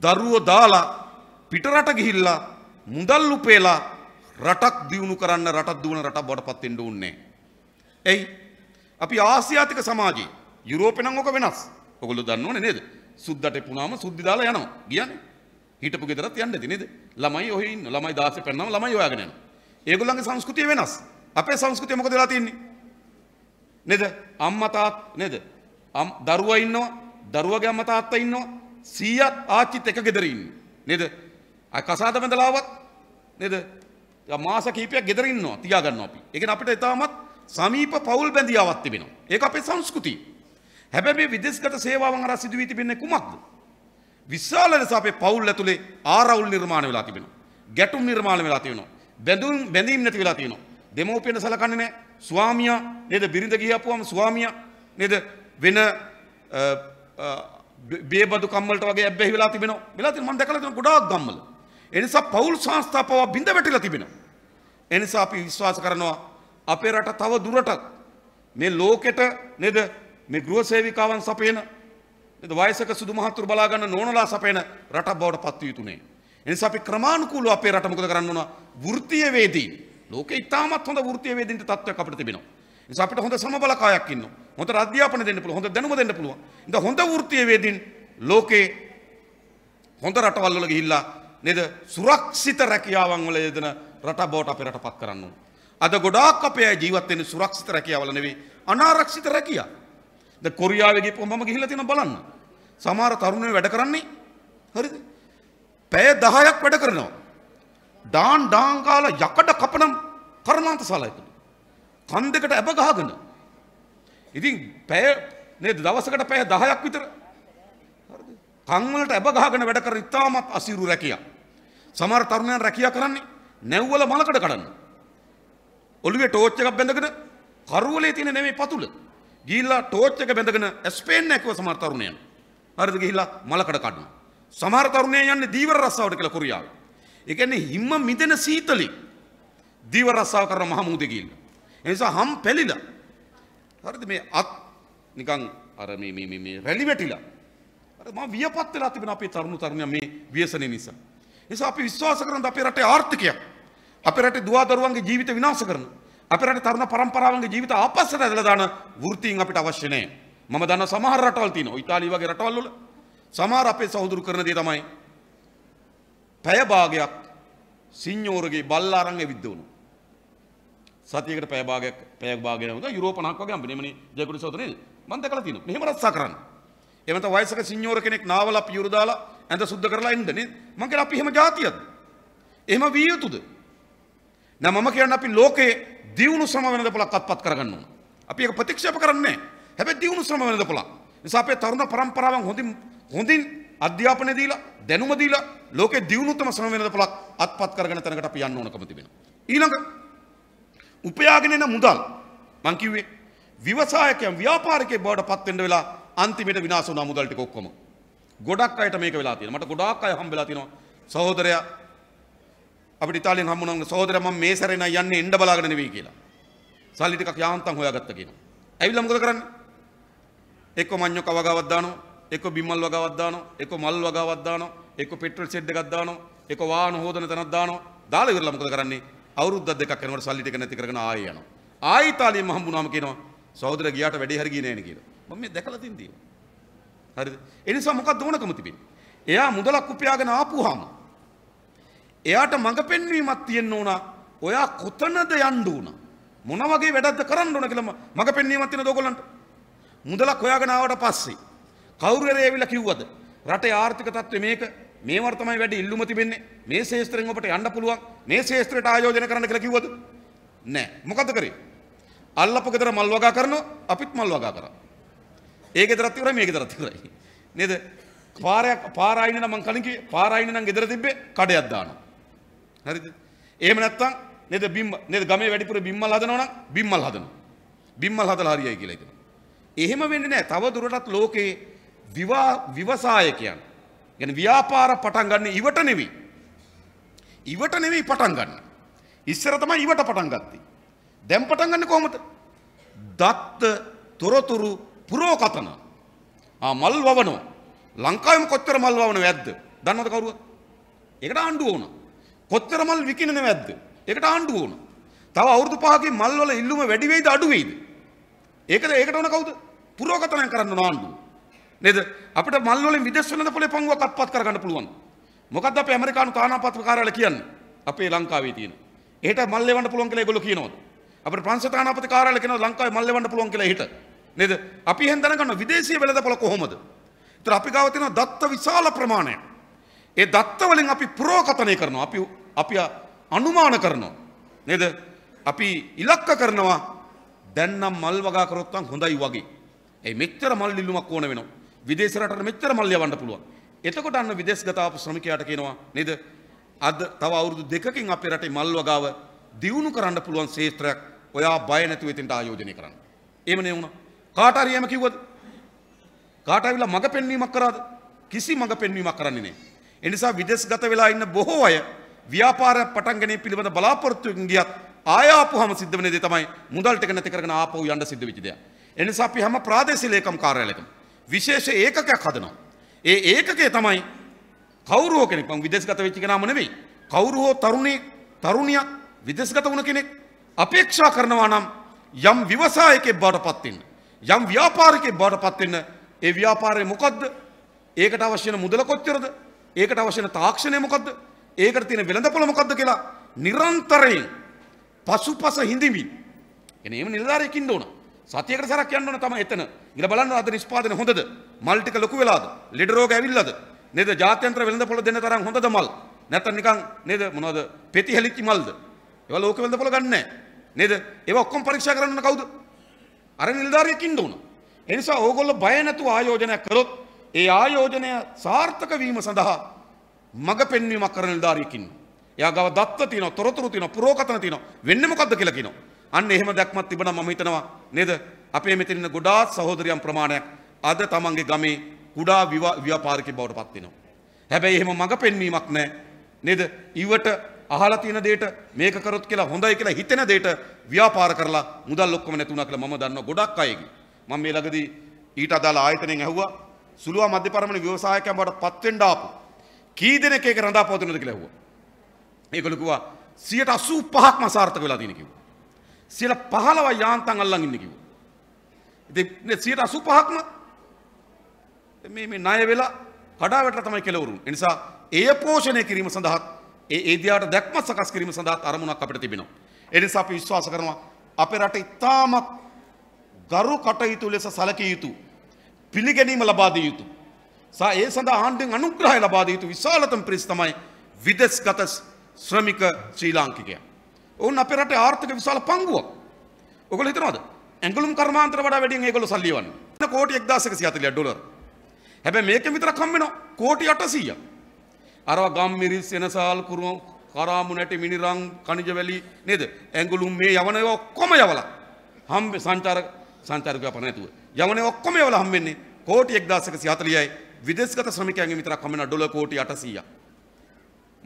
දරුවෝ දාලා පිටරට ගිහිල්ලා මුදල් උපේලා රටක් දියුණු කරන්න රටක් දුවන රටක් බවට පත් වෙන්න ඕනේ. එයි අපි ආසියාතික සමාජයේ යුරෝපේ නම් ඔක වෙනස්. ඔගොල්ලෝ දන්නවනේ නේද? සුද්දට පුණාම සුද්ධි දාලා යනවා. ගියනේ. හිටපු ගෙදරත් යන්න ඇති නේද? ළමයි ඔහේ ඉන්න. ළමයි 16 පෙන්නම ළමයි හොයාගෙන යනවා. ඒගොල්ලන්ගේ සංස්කෘතිය වෙනස්. අපේ සංස්කෘතිය මොකද වෙලා තින්නේ? නේද? අම්මා තාත් නේද? දරුවා ඉන්නවා, දරුවාගේ අම්මා තාත්තා ඉන්නවා, සීයත් ආච්චිත් එක ගෙදර ඉන්නේ. නේද? අය කසාද බඳලා ආවත් නේද? මාස කිහිපයක් ගෙදර ඉන්නවා, තියා ගන්නවා අපි. ඒ කියන්නේ අපිට ඊටමත් සමීප පවුල් බැඳියාවක් තිබෙනවා. ඒක අපේ සංස්කෘතිය. හැබැයි මේ විදේශගත සේවාවන් අරා සිදු වී තිබෙන්නේ කුමක්ද? විශාල ලෙස අපේ පවුල් ඇතුලේ ආරවුල් නිර්මාණය වෙලා තිබෙනවා. ගැටුම් නිර්මාණය වෙලා තිබෙනවා. බැඳුම් බැඳීම් නැති වෙලා තියෙනවා. දෙමෝපියන්ට සලකන්නේ නැහැ. ස්වාමියා නේද බිරිඳ ගියපුවම ස්වාමියා නේද වෙන බේබදු කම්වලට වගේ ඇබ්බැහි වෙලා තිබෙනවා. වෙලා තියෙන මම දැකලා තියෙන ගොඩාක් ගම්වල. ඒ නිසා පෞල් සංස්ථා පවා බිඳ වැටිලා තිබෙනවා. ඒ නිසා අපි විශ්වාස කරනවා අපේ රට තව දුරටත් මේ ලෝකෙට නේද මේ ගෘහ සේවිකාවන් සපයන නේද වයසක සුදු මහතුරු බලා ගන්න නෝනලා සපයන රටක් බවට පත්විය යුතුනේ. එනිසා අපි ක්‍රමානුකූලව අපේ රට මොකද කරන්න ඕන? වෘත්තීයවේදීන්. ලෝකේ ඉතාමත් හොඳ වෘත්තීයවේදීන්ට තත්ත්වයක් අපිට තිබෙනවා. නිසා අපිට හොඳ සමබලකායක් ඉන්නවා. හොඳ අධ්‍යාපන දෙන්න පුළුවන්. හොඳ දැනුම දෙන්න පුළුවන්. ඉතින් හොඳ වෘත්තීයවේදීන් ලෝකේ හොඳ රටවල් වල ගිහිල්ලා නේද සුරක්ෂිත රැකියාවන් වල යෙදෙන රට බවට අපේ රටපත් කරන්න ඕන. අද ගොඩාක් අපේ අය ජීවත් වෙන්නේ සුරක්ෂිත රැකියාවල නෙවෙයි අනාරක්ෂිත රැකියා. ද කොරියාවේ ගිහපුවම මම ගිහිල්ලා තියෙනවා බලන්න. සමහර තරුණයෝ වැඩ කරන්නේ හරිද? පැය දහයක් වැඩ කරනවා. ඩාන් ඩාන් කාලා යකඩ කපන කර්මාන්ත ශාලාවක. කන් දෙකට ඇබ ගහගෙන. ඉතින් පැය නේද දවසකට පැය 10ක් විතර හරිද? කන් වලට ඇබ ගහගෙන වැඩ කරන ඉතාමත් අසීරු රැකියා. සමහර තරුණයන් රැකියා කරන්නේ නැව්වල මලකඩ කඩන්න. ඔළුවේ ටෝච් එකක් බැඳගෙන කරවලේ තියෙන නෙමෙයි පතුල. ගිහිල්ලා ටෝච් එක බැඳගෙන ස්පේන් එකව සමහර තරුණයන්. හරිද ගිහිල්ලා මලකඩ කඩනවා. සමහර තරුණය යන්න දීවර රස්සාාවට කළ කොරියාව. එකන්නේ හිම්ම මිදෙන සීතලි දීවර රස්සාාව කරන මහමූදකිල්ල. එනිසා හම් පැලිල හරිද මේ අත් නිකං අර රැලි වැටිලා ම වියපත් වෙලා තිබෙන අපේ තරුණු තරුණය මේ වියසන නිසා. නිසා අපි විශ්වාස කරන අපේ රටේ ආර්ථිකයක් අපේ රටේ දුවදරුවන්ගේ ජීවිත විනාශ කරන අපේ රටේ තරුණ පරම්පරාවන්ගේ ජීවිත ආපස්සට ඇදලා දාන වෘත්තීන් අපිට අවශ්‍ය නැහැ. මම දන්න සමහර රටවල් තියෙනවා. ඉතාලිය වගේ රටවල් වල සමාර අපේ සහුදුරු කරන දේ තමයි පැය භාගයක් සිංහෝරගේ බල්ලාරන් ඇවිද්ද වුණා. සතියකට පැය භාගයක් පැය භාගයක් නේද යුරෝප 50ක් වගේ හම්බෙන්නේ මේ ජයකුඩි සහෝදර නේද? මම දැකලා තියෙනවා. මෙහෙම රස්සා කරන්න. එහෙම නැත්නම් වයසක සිංහෝර කෙනෙක් නාවල අපි යුරු දාලා ඇඳ සුද්ධ කරලා ඉන්න නේද? මම කියන අපි එහෙම જાතියද? එහෙම විය යුතුද? නෑ මම කියන්නේ අපි ලෝකේ දියුණු ශ්‍රම වෙනද පොලක් අත්පත් කරගන්න ඕන. අපි ඒක ප්‍රතික්ෂේප කරන්නේ නැහැ. හැබැයි දියුණු ශ්‍රම වෙනද පොලක් නිසා අපේ තරුණ පරම්පරාවන් හොඳින් හොඳින් අධ්‍යාපනය දීලා දැනුම දීලා ලෝකේ දියුණුවතම සමවෙනද පොලක් අත්පත් කරගෙන තැනකට අපි යන්න ඕනකම තිබෙනවා. ඊළඟ උපයාගෙන එන මුදල් මං කිව්වේ ව්‍යවසායකයන් ව්‍යාපාරිකයෙක් බවට පත් වෙන්න වෙලා අන්තිමට විනාශ වුණා මුදල් ටික ඔක්කොම. ගොඩක් අයට මේක වෙලා තියෙනවා. මට ගොඩාක් අය හම්බ වෙලා තියෙනවා. සහෝදරයා අපිට ඉතාලියෙන් හම්බ වුණා සහෝදරයා මම මේ සැරේ නයි යන්නේ එන්න බලාගෙන නෙවෙයි කියලා. සල්ලි ටිකක් යාන්තම් හොයාගත්ත කියනවා. ඇවිල්ලා මොකද කරන්නේ? එක මං්ඥ කවගවදදානො එක බිමල් වගවදදාන එක මල් වගවදදාන එක පෙටල් සෙඩ් ගත්දාන එක වාන හෝදන තැනත්දාන දාල විරලමකද කරන්නේ අවුද්ද දෙක් කනවට සල්ලික නැති කරන ආයන ආයිතාලය මහම්බුනාම කියනවා සෞදර ගියට වැඩි හරගී නෑන කියල ම දැකලතින්දී. හරි එනිසා මොකක් දෝනකම තිබේ. එයා මුදලක් උපයාගෙන ආපුහාම. එයාට මඟ පෙන්වීමත් තියෙන්න්න ඕන ඔයා කොතනද යන්ඩුවන මොන වගේ වැඩද කරන්න ඕන කියලම මඟ පෙන්වීමත් තියෙන දොගොලන්ට මුදලක් හොයාගෙනාවට පස්සේ. කවුරරේවිල කිව්වද. රටේ ආර්ථික තත්ව මේක මේ වර්තමයි වැඩ ඉල්ලුම තිබෙන්නේ මේ ශේස්ත්‍රයෙන් ඔබට යන්න පුළුවන් මේ ශේස්ත්‍රයට ආයෝජන කරන්න කියලා කිව්වද? නෑ. මොකද කරේ? අල්ලපු ගෙදර මල් වගා කරනවා අපිත් මල් වගා කරා. ඒ ගෙදරත් ඉවරයි මේ ගෙදරත් ඉවරයි. නේද? පාරයක් පාරායින නම් මං කලින් කිව්වේ පාරායින නම් ගෙදර තිබ්බේ කඩයක් දානවා. හරිද? එහෙම නැත්තම් නේද බිම්ම නේද ගමේ වැඩිපුර බිම්මල් හදනවා නම් බිම්මල් හදනවා. බිම්මල් හදලා හරියයි කියලා කියනවා. එහෙම වෙන්න නෑ තව දුරටත් ලෝකයේ විවා විවසායකයන් ගැන ව්‍යාපාර පටන් ගන්න ඉවට නෙවෙයි. ඉවට නෙවෙයි පටන් ගන්න. ඉස්සර තමයි ඉවට පටන් ගත්තේ. දැන් පටන් ගන්න කොහොමද? දත්ත තොරතුරු පුරෝකතන. ආ මල් වවනවා. ලංකාවෙම කොච්චර මල් වවනවද ඇද්ද? දන්නවද කවුරුවත්? ඒකට ආණ්ඩුව වුණා. කොච්චර මල් විකිනනවද ඇද්ද? ඒකට ආණ්ඩුව වුණා. තව අවුරුදු පහකින් මල් වල ඉල්ලුම වැඩි වෙයිද අඩු වෙයිද? ඒකද ඒකට ඕන කවුද? පුරෝගතනය කරන්න ඕන ආණ්ඩුව. නේද? අපිට මල් වලින් විදේශ වෙළඳ පොලේ පංගුවක් අත්පත් කරගන්න පුළුවන්. මොකද්ද අපේ ඇමරිකානු තානාපත්ව කාර්යාලය කියන්නේ? අපේ ලංකාවේ තියෙන. එහෙට මල් ලෙවන්න පුළුවන් කියලා ඒගොල්ලෝ කියනවාද? අපේ ප්‍රංශ තානාපති කාර්යාලය කියනවා ලංකාවේ මල් ලෙවන්න පුළුවන් කියලා එහෙට. නේද? අපි එහෙන් දැනගන්න විදේශීය වෙළඳ පොළ කොහොමද? ඒතර අපි ගාව තියෙන දත්ත විශාල ප්‍රමාණයක්. ඒ දත්ත වලින් අපි පුරෝගතනය කරනවා. අපි අපි අනුමාන කරනවා. නේද? අපි ඉලක්ක කරනවා දැන්නම් මල් වගා කරොත් නම් හොඳයි වගේ. ඒ මෙච්චර මල් ඉල්ලුමක් ඕන වෙනවා. විදේශ රටට මෙච්චර මල් යවන්න පුළුවන්. එතකොට අන්න විදේශගත ආපු ශ්‍රමිකයාට කියනවා නේද? අද තව අවුරුදු දෙකකින් අපේ රටේ මල් වගාව දියුණු කරන්න පුළුවන් ක්ෂේත්‍රයක් ඔයා බය නැතුව එතෙන්ට ආයෝජනය කරන්න. එහෙම නේ වුණා. කාට හරි එහෙම කිව්වද? කාට ඇවිල්ලා මඟ පෙන්වීමක් කරාද? කිසි මඟ පෙන්වීමක් කරන්නේ නැහැ. ඒ නිසා විදේශගත වෙලා ඉන්න බොහෝ අය ව්‍යාපාරයක් පටන් ගැනීම පිළිබඳ බලාපොරොත්තුකින් ගියත් ආයාපුහම සිද්ධ වෙන දේ තමයි මුදල් ටික නැති කරගෙන ආපහු යන්න සිද්ධ වෙච්ච දෙයක්. ඒ නිසා අපි හැම ප්‍රාදේශීය ලේකම් කාර්යාලයකම විශේෂ ඒකකයක් හදනවා. ඒ ඒකකය තමයි කවුරුව කෙනෙක් මං විදේශගත වෙච්ච කෙනාම නෙවෙයි. කවුරු හෝ තරුණී තරුණියක් විදේශගත වුණ කෙනෙක් අපේක්ෂා කරනවා නම් යම් ව්‍යවසායකයෙක් බවට පත් වෙන්න. යම් ව්‍යාපාරිකයෙක් බවට පත් වෙන්න. ඒ ව්‍යාපාරය මොකද්ද? ඒකට අවශ්‍ය වෙන මුදල කොච්චරද? ඒකට අවශ්‍ය වෙන තාක්ෂණය මොකද්ද? ඒකට තියෙන වෙළඳපොළ මොකද්ද කියලා නිරන්තරයෙන් පසුපස හිඳිවි. එනේම නිලධාරයකින් ඕන. සතියකට සරක් යන්න ඕන තමයි එතන. ඉතින් බලන්න අද නිෂ්පාදන හොඳද? මල් ටික ලොකු වෙලාද? ලෙඩ රෝග ඇවිල්ලාද? නේද? ජාත්‍යන්තර වෙළඳ පොළ දෙන්න තරම් හොඳද මල්? නැත්තම් නිකන් නේද මොනවද? පෙති හැලිච්ච මල්ද? ඒවා ලෝක වෙළඳ පොළ ගන්නෑ. නේද? ඒවා ඔක්කොම පරීක්ෂා කරන්න කවුද? අර නිලධාරියෙක් ඉන්න ඕන. ඒ නිසා ඕගොල්ලෝ බය නැතුව ආයෝජනයක් කළොත් ඒ ආයෝජනය සාර්ථක වීම සඳහා මඟ පෙන්වීමක් කරන නිලධාරියෙක් ඉන්නවා. යා ගව දත්ත තියෙනවා තොරතුරු තියෙනවා පුරෝකතන තියෙනවා වෙන්නේ මොකද්ද කියලා කියනවා අන්න එහෙම දැක්මක් තිබුණා මම හිතනවා නේද අපේ මෙතන ඉන්න ගොඩාක් සහෝදරියන් ප්‍රමාණයක් අද තමන්ගේ ගමේ කුඩා ව්‍යාපාරිකයෙක් බවට පත් වෙනවා හැබැයි එහෙම මඟ පෙන්වීමක් නැහැ නේද ඊවට අහලා තියෙන දෙයට මේක කරොත් කියලා හොඳයි කියලා හිතෙන දෙයට ව්‍යාපාර කරලා මුදල් ඔක්කොම නැතුණා කියලා මම දන්නවා ගොඩක් අයගේ මම මේ ළඟදී ඊට අදාළ ආයතනයෙන් ඇහුවා සුළුවා මධ්‍යපරමණ ව්‍යවසායකයන් බවට පත් වෙන්න ආපු කී දෙනෙක් ඒක රඳාපවතිනවද කියලා ඇහුවා ඒකලකුවා සියට අසූ පහක්ම සාර්ථක වෙලා තියෙන කිව්වා. සියල 15 යාන්තම් අල්ලන් ඉන්න කිව්වා. ඉතින් සියට 85ක්ම මේ මේ ණය වෙලා කඩා වැටලා තමයි කෙලවරුන්. ඒ නිසා ඒ පෝෂණය කිරීම සඳහා ඒ ඒ දියාට දැක්ම සකස් කිරීම සඳහා අරමුණක් අපිට තිබෙනවා. ඒ නිසා අපි විශ්වාස කරනවා අපේ රට ඉතාමත් ගරු කටයුතු ලෙස සැලකිය යුතු පිළිගැනීම ලබා දිය යුතු. සා ඒ සඳහා ආණ්ඩුවෙන් අනුග්‍රහය ලබා දිය යුතු විශාලතම පිරිස තමයි විදේශගත ශ්‍රමික ශ්‍රී ලාංකිකයා. ඔවුන් අපේ රටේ ආර්ථික විශාල පංගුවක්. ඔයගොල්ලෝ හිතනවද? ඇඟලුම් කර්මාන්තර වඩා වැඩියෙන් ඒගොල්ලෝ සල්ලි වන්නේ. කෝටි 1140 ඩොලර්. හැබැයි මේකෙන් විතරක් හම් වෙනවා කෝටි 800ක්. අරවා ගම් මිරිස් එනසාල් කුරුම කරාමු නැටි මිනිරං කනිජ වැලි නේද? ඇඟලුම් මේ යවන ඒවා ඔක්කොම යවලා. හම් සංචාර සංචාරක ව්‍යාපාර නැතුව. යවන ඒවා ඔක්කොම යවලා හම් වෙන්නේ කෝටි 1140යි විදේශගත ශ්‍රමිකයන්ගෙන් විතරක් හම් වෙන ඩොලර් කෝටි 800ක්.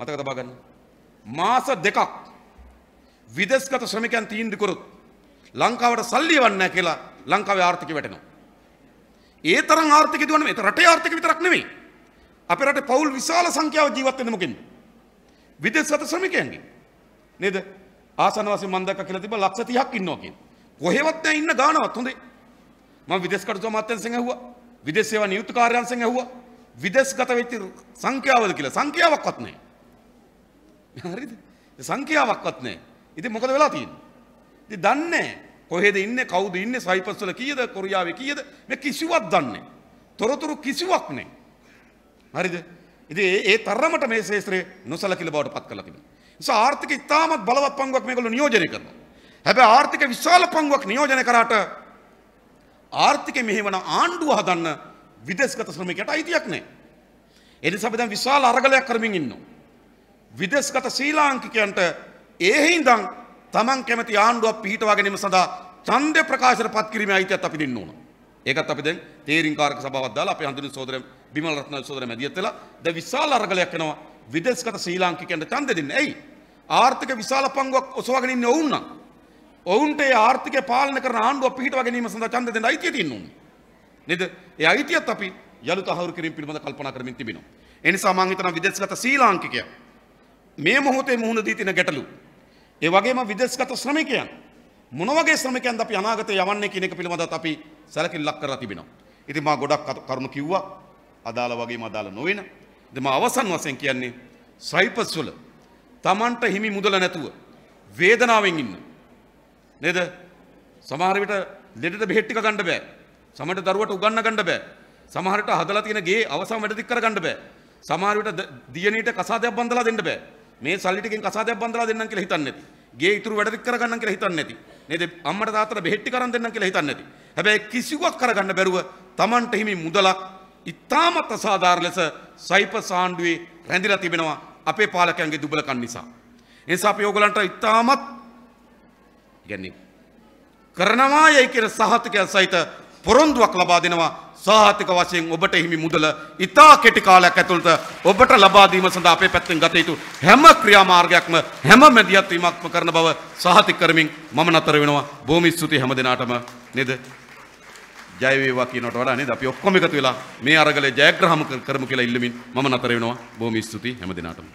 මතක තබා ගන්න. මාස දෙකක් විදෙස්ගත ශ්‍රමිකයන් තීන්දුකරුත් ලංකාවට සල්ලි වන්නේ කියලා ලංකාවේ ආර්ථිකය වැටෙනවා. ඒ තරම් ආර්ථිකය දුවන්නේ මේ රටේ ආර්ථිකය විතරක් නෙමෙයි. අපේ රටේ පවුල් විශාල සංඛ්‍යාව ජීවත් වෙන්නේ මොකෙන්ද? විදෙස්ගත ශ්‍රමිකයන්ගෙන්. නේද? ආසන වශයෙන් මම දැක්ක කියලා තිබ්බා ලක්ෂ 30ක් ඉන්නවා කියන. කොහෙවත් නැහැ ඉන්න ගානවත් හොඳේ. මම විදේශ කටයුතු අමාත්‍යාංශයෙන් ඇහුවා. විදේශ සේවා නියුක්ත කාර්යාංශයෙන් ඇහුවා. විදේශගත වෙච්ච සංඛ්‍යාවද කියලා සංඛ්‍යාවක්වත් නැහැ. <laughs> හරිද සංඛ්‍යාවක්වත් නෑ ඉති මොකද වෙලා තියෙන් ති දන්නේ කොහෙද ඉන්න කවුද ඉන්න සයිපස්සල කියද කොරියාව කියද මේ කිසිවත් දන්නේ තොරතුරු කිසිවක් නෑ හරිද ඉති ඒ තරමට මේ ශේත්‍රය නොසලකිල බවට පත් කලතිබ ආර්ථික ඉතාමත් බලවත් පංගුවක් මේකල නියෝජනය කරන හැබැ ආර්ථික විශාල පංගුවක් නියෝජන කරාට ආර්ථික මෙහෙවන ආණ්ඩුව හදන්න විදෙස්ගත ශ්‍රමිකට අයිතියක් නෑ එනිසා අපි දැන් විශාල අරගලයක් කරමින් ඉන්නවා විදෙස්ගත ශ්‍රී ලාංකිකයන්ට ඒහින්දං තමන් කැමති ආණ්ඩුවක් පිහිටවා ගැනීම සඳහා ඡන්දය ප්‍රකාශයට පත් කිරීමේ අයිතියත් අපි දෙන්න ඕන. ඒකත් අපි දැන් තේරීම් කාරක සභාවක් දාලා අපේ හඳුනි සහෝදර බිමල් රත්න සහෝදර මැදිහත් වෙලා දැන් විශාල අරගලයක් වෙනවා විදෙස්ගත ශ්‍රී ලාංකිකයන්ට ඡන්ද දෙන්න. ඇයි? ආර්ථික විශාල පංගුවක් ඔසවාගෙන ඉන්නේ ඔවුන් නම්. ඔවුන්ට ඒ ආර්ථිකය පාලනය කරන ආණ්ඩුව පිහිටවා ගැනීම සඳහා ඡන්ද දෙන්න අයිතිය තියෙන්න ඕනේ. නේද? ඒ අයිතියත් අපි යළු තහවුරු කිරීම පිළිබඳ කල්පනා කරමින් තිබෙනවා. ඒ නිසා මම හිතනවා විදේශගත ශ්‍රී ලාංකිකයෝ මේ මොහොතේ මුහුණ දී තින ගැටලු. ඒ වගේම විදේශගත ශ්‍රමිකයන් මොනවගේ ශ්‍රමිකයන්ද අපි අනාගතේ යවන්නේ කියන එක පිළිබඳව අපි සැලකිල්ලක් කරලා තිබෙනවා. ඉතින් මා ගොඩක් කරුණු කිව්වා. අදාළ වගේම අදාළ නොවන. ඉතින් මා අවසන් වශයෙන් කියන්නේ සයිපස් වල Tamanට හිමි මුදල නැතුව වේදනාවෙන් ඉන්න. නේද? සමහර විට ලෙඩට බෙහෙත් ටික ගන්න බෑ. සමහරට දරුවට උගන්න ගන්න බෑ. සමහරට හදලා තියෙන ගේ අවසන් වැඩ දික් කර ගන්න බෑ. සමහර විට දියණියට කසාදයක් බඳලා දෙන්න බෑ. මේ සල්ලි ටිකෙන් කසාදයක් බඳලා දෙන්නම් කියලා හිතන්නේ නැති. ගේ ඉතුරු වැඩ ටික කරගන්නම් කියලා හිතන්නේ නැති. නේද? අම්මට තාත්තට බෙහෙත් ටික අරන් දෙන්නම් කියලා හිතන්නේ නැති. හැබැයි කිසිවක් කරගන්න බැරුව Tamanට හිමි මුදලක් ඉතාමත් අසාධාරණ ලෙස සයිපස් ආණ්ඩුවේ රැඳිලා තිබෙනවා අපේ පාලකයන්ගේ දුබලකම් නිසා. ඒ නිසා අපි ඕගලන්ට ඉතාමත් කියන්නේ කරනවා යයි කියන සහතිකයක් සහිත පොරොන්දුවක් ලබා දෙනවා සාහතික වශයෙන් ඔබට හිමි මුදල ඉතා කෙටි කාලයක් ඇතුළත ඔබට ලබා දීම සඳහා අපේ පැත්තෙන් ගත යුතු හැම ක්‍රියාමාර්ගයක්ම හැම මැදිහත් වීමක්ම කරන බව සාහතික කරමින් මම නතර වෙනවා බොහොම ස්තුතියි හැම දිනාටම නේද ජය වේවා කියනට වඩා නේද අපි ඔක්කොම එකතු වෙලා මේ අරගලේ ජයග්‍රහම කරමු කියලා ඉල්ලමින් මම නතර වෙනවා බොහොම ස්තුතියි හැම දිනාටම